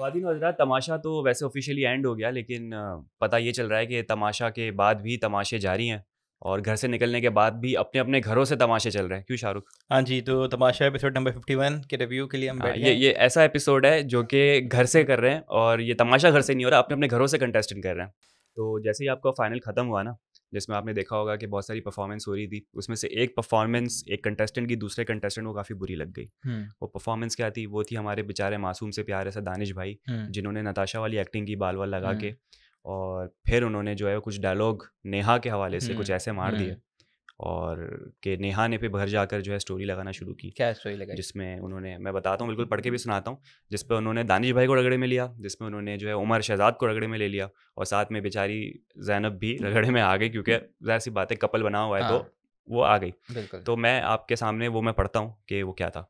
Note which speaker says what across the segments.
Speaker 1: खातिन हजरा तमाशा तो वैसे ऑफिशियली एंड हो गया लेकिन पता ये चल रहा है कि तमाशा के बाद भी तमाशे जारी हैं और घर से निकलने के बाद भी अपने अपने घरों से तमाशे चल रहे हैं क्यों शाहरुख
Speaker 2: हाँ जी तो Tamasha episode number fifty one के रिव्यू के लिए हम हाँ, बैठे ये
Speaker 1: ये ऐसा एपिसोड है जो कि घर से कर रहे हैं और ये तमाशा घर से नहीं हो रहा अपने अपने घरों से कंटेस्टेंट कर रहे हैं तो जैसे ही आपका फाइनल ख़त्म हुआ ना जिसमें आपने देखा होगा कि बहुत सारी परफॉर्मेंस हो रही थी उसमें से एक परफॉर्मेंस एक कंटेस्टेंट की दूसरे कंटेस्टेंट को काफ़ी बुरी लग गई हम्म। वो परफॉर्मेंस क्या थी वो थी हमारे बेचारे मासूम से प्यारे से दानिश भाई हम्म। जिन्होंने नताशा वाली एक्टिंग की बाल वाल लगा हम्म। के और फिर उन्होंने जो है कुछ डायलॉग नेहा के हवाले से कुछ ऐसे मार दिए और के नेहा ने पे घर जाकर जो है स्टोरी लगाना शुरू की क्या स्टोरी लगाई जिसमें उन्होंने मैं बताता हूँ बिल्कुल पढ़ के भी सुनाता हूँ जिसपे उन्होंने दानिश भाई को रगड़े में लिया जिसमें उन्होंने जो है उमर शहजाद को रगड़े में ले लिया और साथ में बेचारी जैनब भी हम्म। रगड़े में आ गई क्योंकि जाहिर सी बात है कपल बना हुआ है तो हाँ। वो आ गई तो मैं आपके सामने वो मैं पढ़ता हूँ कि वो क्या था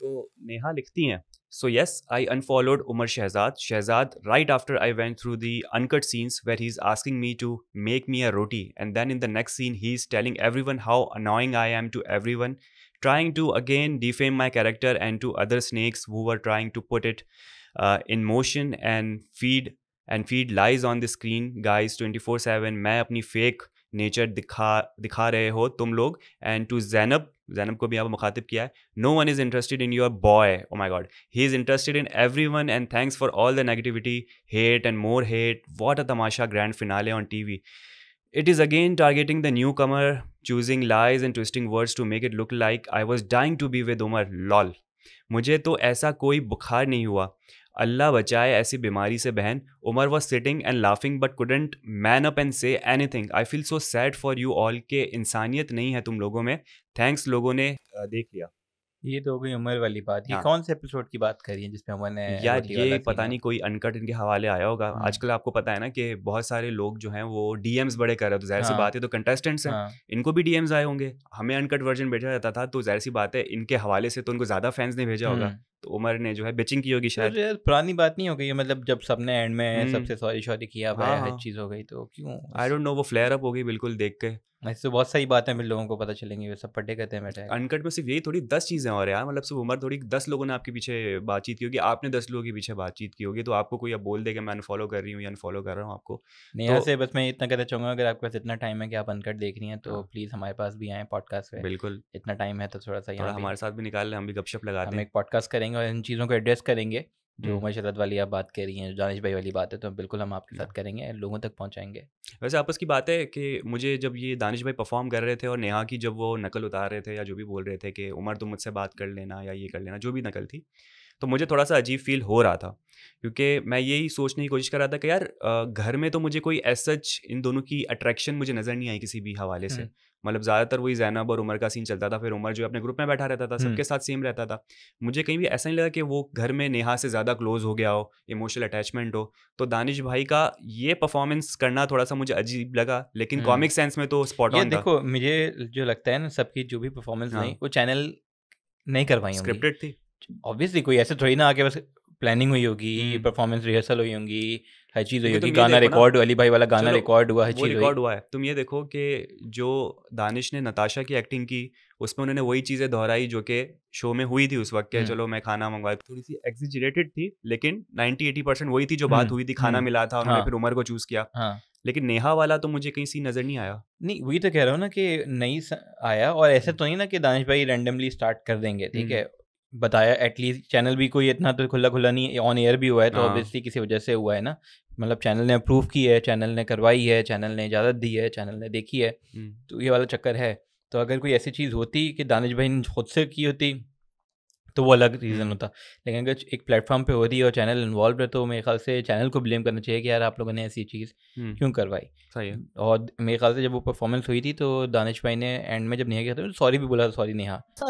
Speaker 1: तो नेहा लिखती हैं So yes, I unfollowed Umar Shahzad. Shahzad, right after I went through the uncut scenes where he's asking me to make me a roti and then in the next scene he's telling everyone how annoying I am to everyone, trying to again defame my character and to other snakes who were trying to put it uh, in motion and feed and feed lies on the screen guys 24/7 मैं अपनी fake nature दिखा दिखा रहे हो तुम लोग and to Zainab Zainab को भी आप मुखातिब किया है no one is interested in your boy oh my God he is interested in every one and thanks for all the negativity hate and more hate what a Tamasha grand finale on T V it is again targeting the newcomer choosing lies and twisting words to make it look like I was dying to be with Umar lol मुझे तो ऐसा कोई बुखार नहीं हुआ अल्लाह बचाए ऐसी बीमारी से बहन Umar was sitting and laughing but couldn't man up and say anything I feel so sad for you all के इंसानियत नहीं है तुम लोगों में थैंक्स लोगों ने
Speaker 2: देख लिया ये तो हो गई उमर वाली बात ये हाँ। कौन से एपिसोड की बात करी है जिसमें उमर ने यार ये पता
Speaker 1: नहीं कोई अनकट इनके हवाले आया होगा हाँ। आजकल आपको पता है ना कि बहुत सारे लोग जो हैं वो डीएम्स बड़े कर रहे तो जाहिर सी हाँ। बात है तो कंटेस्टेंट्स हैं हाँ। इनको भी डीएम्स आए होंगे हमें अनकट वर्जन भेजा जाता था तो जाहिर सी बात है इनके हवाले से तो उनको ज्यादा फैंस ने भेजा होगा हम्म। तो उमर ने जो है बिचिंग की होगी तो शायद यार पुरानी बात
Speaker 2: नहीं हो गई है मतलब जब सबने एंड में हम्म। सबसे सॉरी सॉरी किया भाई हाँ, हर हाँ। चीज़ हो गई तो क्यों आई डोंट नो वो फ्लेयर अप हो गई बिल्कुल देख के तो बहुत सही बात है फिर लोगों को पता चलेंगे सब पट्टे कहते हैं बैठे अनकट में सिर्फ
Speaker 1: यही थोड़ी दस चीज़ें और यार मतलब सिर्फ उम्र थोड़ी दस लोगों ने आपके पीछे बातचीत की होगी आपने दस लोगों के पीछे बातचीत
Speaker 2: की होगी तो आपको कोई अब बोल देगा मैं अनफॉलो कर रही हूँ या अनफॉलो कर रहा हूँ आपको नहीं तो, से बस मैं इतना कहना चाहूँगा अगर आपके पास इतना टाइम है कि आप अनकट देख रही हैं तो प्लीज़ हाँ। हमारे पास भी आए पॉडकास्ट पे बिल्कुल इतना टाइम है तो थोड़ा सा हमारे साथ भी निकाल लें हम भी गपशप लगा हम एक पॉडकास्ट करेंगे और इन चीज़ों को एड्रेस करेंगे जो हम्म। उमर शरद वाली आप बात कर रही हैं दानिश भाई वाली बात है तो बिल्कुल हम आपके साथ हाँ। करेंगे लोगों तक पहुंचाएंगे वैसे आपस की बात
Speaker 1: है कि मुझे जब ये दानिश भाई परफॉर्म कर रहे थे और नेहा की जब वो नकल उतार रहे थे या जो भी बोल रहे थे कि उमर तुम मुझसे बात कर लेना या ये कर लेना जो भी नकल थी तो मुझे थोड़ा सा अजीब फील हो रहा था क्योंकि मैं यही सोचने की कोशिश कर रहा था कि यार घर में तो मुझे कोई एज सच इन दोनों की अट्रैक्शन मुझे नज़र नहीं आई किसी भी हवाले से हम्म। मतलब ज़्यादातर वही जैनब और उमर का सीन चलता था फिर उमर जो अपने ग्रुप में बैठा रहता था हम्म। सबके साथ सेम रहता था मुझे कहीं भी ऐसा नहीं लगा कि वो घर में नेहा से ज़्यादा क्लोज हो गया हो इमोशनल अटैचमेंट हो तो दानिश भाई का ये परफॉर्मेंस करना थोड़ा सा मुझे अजीब लगा लेकिन कॉमिक हम्म। सेंस में तो स्पॉट ऑन देखो
Speaker 2: मुझे जो लगता है ना सबकी जो भी परफॉर्मेंस नहीं हाँ। वो चैनल नहीं करवाई स्क्रिप्टेड थी ऑब्वियसली कोई ऐसे थोड़ी ना आके बस प्लानिंग हुई होगी परफॉर्मेंस हम्म। रिहर्सल हुई होंगी हर चीज़ हुई होगी गाना रिकॉर्ड अली भाई वाला गाना रिकॉर्ड हुआ है चीज़ रिकॉर्ड
Speaker 1: हुआ है तुम ये देखो कि जो दानिश ने नताशा की एक्टिंग की उसमें उन्होंने वही चीज़ें दोहराई जो कि शो में हुई थी उस वक्त के हम्म। चलो मैं खाना मंगवाया थोड़ी सी एग्जिजरेटेड थी लेकिन नाइन्टी एटी परसेंट वही थी जो बात हम्म, हुई थी खाना हम्म। मिला था उन्होंने हाँ। फिर उमर को चूज़ किया हाँ। लेकिन नेहा वाला तो मुझे कहीं
Speaker 2: सी नज़र नहीं आया नहीं वही तो कह रहा हूँ ना कि नहीं आया और ऐसे तो नहीं ना कि दानिश भाई रैंडमली स्टार्ट कर देंगे ठीक है बताया एटलीस्ट चैनल भी कोई इतना तो खुला खुला नहीं ऑन एयर भी हुआ है तो ऑब्वियसली हाँ। किसी वजह से हुआ है ना मतलब चैनल ने अप्रूव की है चैनल ने करवाई है चैनल ने इजाज़त दी है चैनल ने देखी है हम्म। तो ये वाला चक्कर है तो अगर कोई ऐसी चीज़ होती कि दानिश भाई ने खुद से की होती तो वो अलग रीज़न होता लेकिन अगर एक प्लेटफॉर्म पे हो रही है और चैनल इन्वॉल्व है तो मेरे ख्याल से चैनल को ब्लेम करना चाहिए कि यार आप लोगों ने ऐसी चीज़ हम्म। क्यों करवाई सही है और मेरे ख्याल से जब वो परफॉर्मेंस हुई थी तो दानिश भाई ने एंड में जब नेहा किया था सॉरी भी बोला सॉरी नेहा ठीक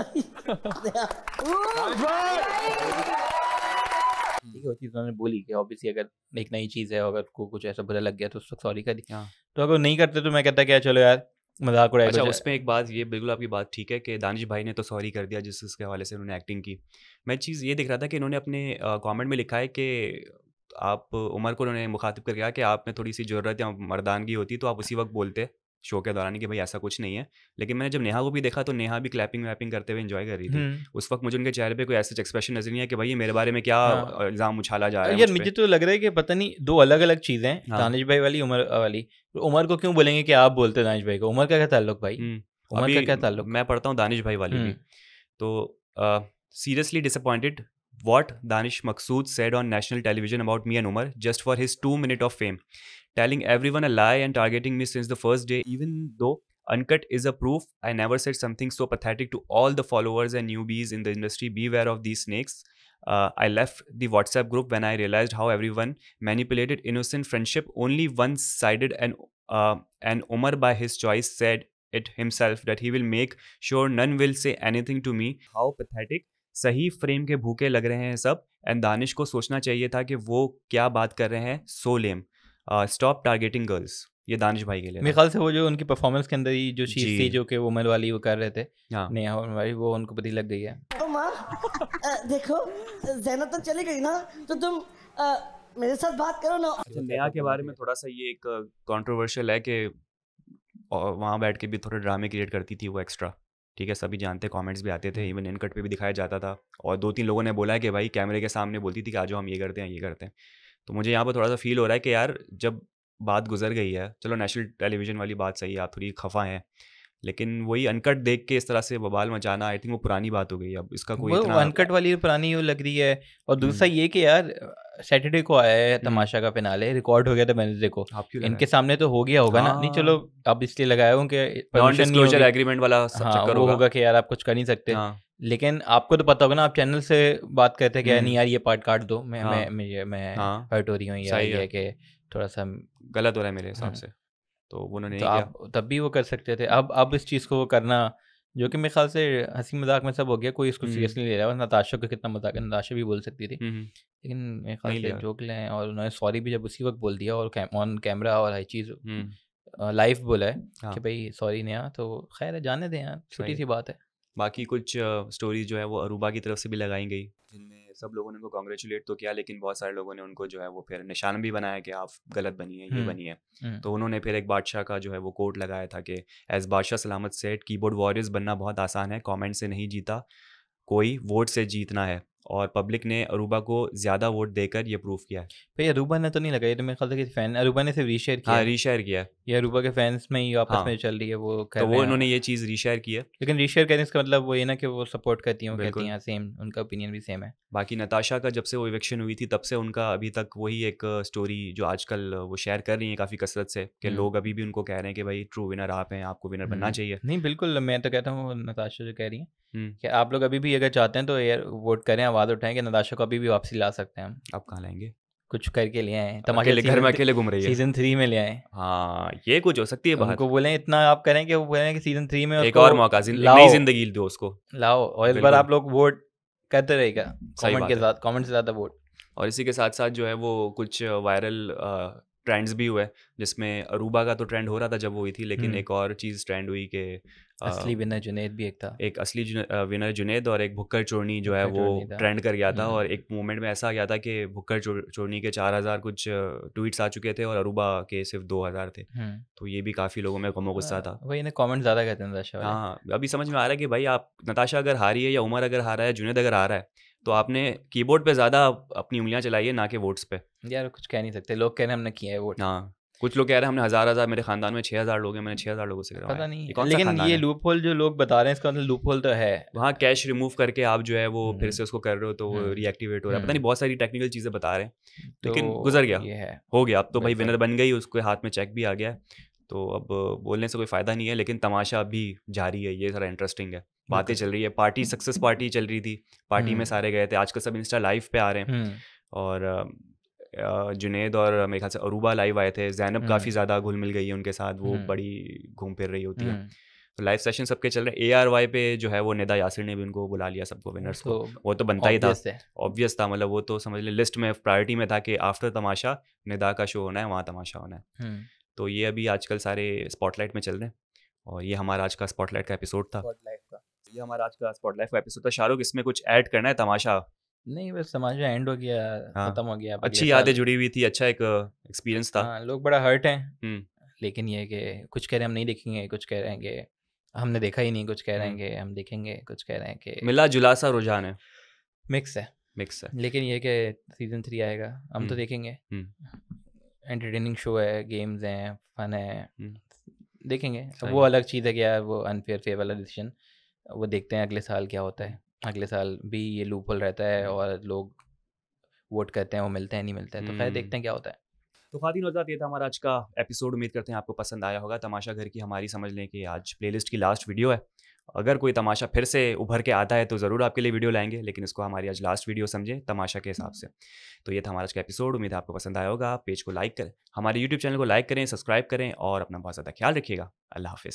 Speaker 2: है वो चीज़ उन्होंने बोली कि ऑब्वियसली अगर एक नई चीज़ है अगर कुछ ऐसा बुरा लग गया तो उस वक्त सॉरी कर दी तो अगर नहीं करते तो मैं कहता क्या चलो यार मजाक उड़ाया अच्छा तो उसमें
Speaker 1: एक बात ये बिल्कुल आपकी बात ठीक है कि दानिश भाई ने तो सॉरी कर दिया जिस उसके हवाले से उन्होंने एक्टिंग की मैं चीज़ ये देख रहा था कि इन्होंने अपने कॉमेंट में लिखा है कि आप उमर को उन्होंने मुखातिब कर गया कि आपने थोड़ी सी ज़रूरत या मर्दानगी होती तो आप उसी वक्त बोलते शो के दौरान कि भाई ऐसा कुछ नहीं है लेकिन मैंने जब नेहा को भी देखा तो नेहा भी क्लैपिंग वैपिंग करते हुए इन्जॉय कर रही थी उस वक्त मुझे उनके चेहरे पे कोई ऐसा एक्सप्रेशन नजर नहीं है कि भाई ये मेरे बारे में क्या हाँ। इल्ज़ाम हाँ। उछाला जा रहा है यार मुझे
Speaker 2: तो लग रहा है कि पता नहीं दो अलग अलग चीज़ें हाँ। दानिश भाई वाली उमर वाली उमर को क्यों बोलेंगे कि आप बोलते दानिश भाई को उमर का क्या ताल्लुक भाई उमर का क्या ताल्लुक मैं पढ़ता हूँ दानिश भाई वाली
Speaker 1: तो seriously disappointed what Danish Maqsood said on national television about me and Umar just for his two minute of fame telling everyone a lie and targeting me since the first day, even though Uncut is a proof I never said something so pathetic to all the followers and newbies in the industry. Beware of these snakes. Uh, I left the WhatsApp group when I realized how everyone manipulated innocent friendship only one sided, and, uh, and Omar, by his choice, said it himself that he will make sure none will say anything to me. How pathetic. सही frame के भूखे लग रहे हैं सब and Danish को सोचना चाहिए था कि वो क्या बात कर रहे हैं so lame stop targeting girls ये दानिश भाई के लिए मेरे ख्याल से
Speaker 2: वो जो उनकी परफॉर्मेंस के अंदर ही जो चीज थी जो कि वो वुमेन वाली वो कर रहे थे हाँ। नेहा और भाई वो उनको पता लग गई है
Speaker 1: तो माँ देखो जैनब तो चली गई ना तो तुम आ, मेरे साथ बात करो ना अच्छा, तो नेहा के बारे में थोड़ा सा ये एक कंट्रोवर्शियल है कि वहाँ बैठ के भी थोड़े ड्रामे क्रिएट करती थी वो एक्स्ट्रा ठीक है सभी जानते कमेंट्स भी आते थे इवन इनकट पे भी दिखाया जाता था और दो तीन लोगों ने बोला है कि भाई कैमरे के सामने बोलती थी कि आज हम ये करते हैं ये करते हैं तो मुझे यहाँ पर थोड़ा सा फील हो रहा है कि यार जब बात गुजर गई है चलो नेशनल टेलीविजन वाली बात सही है आप थोड़ी खफा हैं लेकिन वही अनकट देख के इस तरह से बवाल मचाना आई थिंक वो पुरानी
Speaker 2: बात हो गई अब इसका कोई वो अनकट वाली पुरानी वो लग रही है और दूसरा हम्म। ये कि यार सैटरडे को आया है हम्म। तमाशा का फिनाले रिकॉर्ड हो गया था वेनसडे को इनके सामने तो हो गया होगा ना नहीं चलो हाँ। अब इसलिए लगाया हूँ कि एग्रीमेंट वाला हाँ, होगा कि यार आप कुछ कर नहीं सकते हाँ। लेकिन आपको तो पता होगा ना आप चैनल से बात करते हैं कि नहीं हम्म। यार ये पार्ट काट दो मैं हाँ, मैं मैं, मैं हाँ, हर्ट हाँ। हो रही हूँ यार ये कि थोड़ा सा गलत हो रहा है मेरे हिसाब हाँ। से तो उन्होंने तो आप तब भी वो कर सकते थे अब अब इस चीज़ को वो करना जो कि मेरे ख्याल से हंसी मजाक में सब हो गया कोई इसको सीरियसली हम्म। ले रहा है नताशा को कितना मजाक है नताशा भी बोल सकती थी हम्म, लेकिन मेरे ख्याल से जोक लें और उन्होंने सॉरी भी जब उसी वक्त बोल दिया और ऑन कैमरा और हर चीज़ लाइव बोला है हाँ। कि भाई सॉरी नहीं आ तो खैर है जाने दें यार छोटी सी बात है बाकी
Speaker 1: कुछ स्टोरी जो है वो अरूबा की तरफ से भी लगाई गई जिनमें सब लोगों ने उनको कॉन्ग्रेचुलेट तो किया लेकिन बहुत सारे लोगों ने उनको जो है वो फिर निशान भी बनाया कि आप गलत बनी है ये बनी है तो उन्होंने फिर एक बादशाह का जो है वो कोर्ट लगाया था कि एज बादशाह सलामत सेठ कीबोर्ड वॉरियर्स बनना बहुत आसान है कॉमेंट से नहीं जीता कोई वोट से जीतना है और पब्लिक ने अरूबा को ज़्यादा वोट देकर ये प्रूव
Speaker 2: किया है भाई अरूबा ने तो नहीं लगा ये तो मेरे ख्याल से किसी फैन अरूबा ने सिर्फ रीशेयर किया हाँ रीशेयर किया ये अरूबा के फैंस में ही आपस हाँ, में चल रही है वो तो कर तो वो उन्होंने ये चीज़ रीशेयर किया लेकिन रीशेयर करने इसका मतलब वो ये ना कि वो
Speaker 1: सपोर्ट करती हूँ कहती हैं
Speaker 2: सेम हाँ, उनका ओपिनियन भी सेम है
Speaker 1: बाकी नताशा का जब से वो इलेक्शन हुई थी तब से उनका अभी तक वही एक स्टोरी जो आजकल वो शेयर कर रही है काफ़ी कसरत से कि हम्म। लोग अभी भी उनको कह रहे हैं कि
Speaker 2: भाई ट्रू विनर आप हैं आपको विनर बनना हम्म। चाहिए नहीं बिल्कुल मैं तो कहता हूँ नताशा जो कह रही है हम्म। कि आप लोग अभी भी अगर चाहते हैं तो वोट करें आवाज़ उठाएंगे नदाशा को अभी भी वापसी ला सकते हैं हम आप कहाँ लाएंगे कुछ करके ले आए तमाशे घर में अकेले घूम रही है सीजन थ्री में ले आए हाँ ये कुछ हो सकती है बात बोले इतना आप करें कि वो बोले कि सीजन थ्री में एक और मौका लाओ जिंदगी दो उसको लाओ और इस बार आप लोग वोट करते रहेगा कमेंट के साथ कमेंट से ज़्यादा वोट और इसी के साथ साथ
Speaker 1: जो है वो कुछ वायरल ट्रेंड्स भी हुए जिसमें अरूबा का तो ट्रेंड हो रहा था जब हुई थी लेकिन हम्म। एक और चीज़ ट्रेंड हुई कि असली विनर
Speaker 2: जुनेद भी एक था
Speaker 1: एक असली विनर जुनेद और एक भुक्कर चोरनी जो है वो ट्रेंड कर गया था हम्म। और एक मोमेंट में ऐसा आ गया था कि भुक्कर चोरनी के चार हज़ार कुछ ट्वीट्स आ चुके थे और अरूबा के सिर्फ दो हज़ार थे हम्म। तो ये भी काफ़ी लोगों में गमो गुस्सा था
Speaker 2: वही इन्हें कॉमेंट ज़्यादा कहते हैं नताशा हाँ
Speaker 1: अभी समझ में आ रहा है कि भाई आप नताशा अगर हारी है या उमर अगर हारा है जुनेद अगर हारा है तो आपने कीबोर्ड पे ज़्यादा अपनी उंगलियां चलाई है ना कि वोट्स पे यार कुछ
Speaker 2: कह नहीं सकते लोग कह रहे हमने किया है वोट
Speaker 1: हाँ कुछ लोग कह रहे हैं हमने हज़ार हज़ार मेरे खानदान में छह हज़ार लोग हैं मैंने छह हज़ार लोगों से पता नहीं ये कौन लेकिन ये
Speaker 2: लूप होल जो लोग बता रहे हैं इसका मतलब लूप होल तो है वहाँ कैश
Speaker 1: रिमूव करके आप जो है वो फिर से हम्म। उसको कर रहे हो तो वो रिएक्टिवेट हम्म। हो रहा है पता नहीं हम्म। बहुत सारी टेक्निकल चीज़ें बता रहे हैं तो लेकिन गुजर गया ये है हो गया अब तो भाई विनर बन गई उसके हाथ में चेक भी आ गया तो अब बोलने से कोई फ़ायदा नहीं है लेकिन तमाशा अभी जारी है ये सारा इंटरेस्टिंग है बातें चल रही है पार्टी सक्सेस पार्टी चल रही थी पार्टी में हम्म। सारे गए थे आजकल सब इंस्टा लाइव पे आ रहे हैं हम्म। और जुनेद और मेरे ख्याल से अरूबा लाइव आए थे जैनब हम्म। काफ़ी ज़्यादा घुल मिल गई है उनके साथ वो बड़ी घूम फिर रही होती है तो लाइव सेशन सबके चल रहे ए आर वाई पे जो है वो निदा यासिर ने भी उनको बुला लिया सबको विनर्स को वो तो बनता ही था ऑब्वियस था मतलब वो तो समझ ले लिस्ट में प्रायोरिटी में था कि आफ्टर तमाशा निदा का शो होना है वहाँ तमाशा होना है तो ये अभी आजकल सारे स्पॉटलाइट में चल रहे हैं और ये हमारा आज का स्पॉटलाइट का एपिसोड था ये हमारा आज का स्पॉटलाइट का एपिसोड था शाहरुख इसमें कुछ ऐड करना है तमाशा
Speaker 2: नहीं बस समाज में एंड हो गया हाँ, खत्म हो गया अच्छी यादें जुड़ी हुई थी अच्छा एक एक्सपीरियंस था हाँ, लोग बड़ा हर्ट हैं हम्म। लेकिन ये कि कुछ कह रहे हैं हम नहीं देखेंगे कुछ कह रहे हैं कि हमने देखा ही नहीं कुछ कह रहे हैं हम्म। कि हम देखेंगे कुछ कह रहे हैं कि मिला
Speaker 1: जुला सा रुझान है मिक्स है मिक्स है
Speaker 2: लेकिन ये कि सीजन थ्री आएगा हम तो हम्म। देखेंगे एंटरटेनिंग शो है गेम्स हैं फन है देखेंगे वो अलग चीज़ है क्या वो अनफेयर फेयर वाला डिसीजन वो देखते हैं अगले साल क्या होता है अगले साल भी ये लूपल रहता है और लोग वोट करते हैं वो मिलते हैं नहीं मिलते हैं तो खैर देखते हैं क्या होता है
Speaker 1: तो खातिन वजात ये था हमारा आज का एपिसोड उम्मीद करते हैं आपको पसंद आया होगा तमाशा घर की हमारी समझ लें कि आज प्लेलिस्ट की लास्ट वीडियो है अगर कोई तमाशा फिर से उभर के आता है तो ज़रूर आपके लिए वीडियो लाएंगे लेकिन इसको हमारी आज लास्ट वीडियो समझें तमाशा के हिसाब से तो ये था हमारा आज का एपिसोड उम्मीद है आपको पसंद आया होगा पेज को लाइक करें हमारे यूट्यूब चैनल को लाइक करें सब्सक्राइब करें और अपना बहुत ज़्यादा ख्याल रखिएगा अल्लाह हाफ़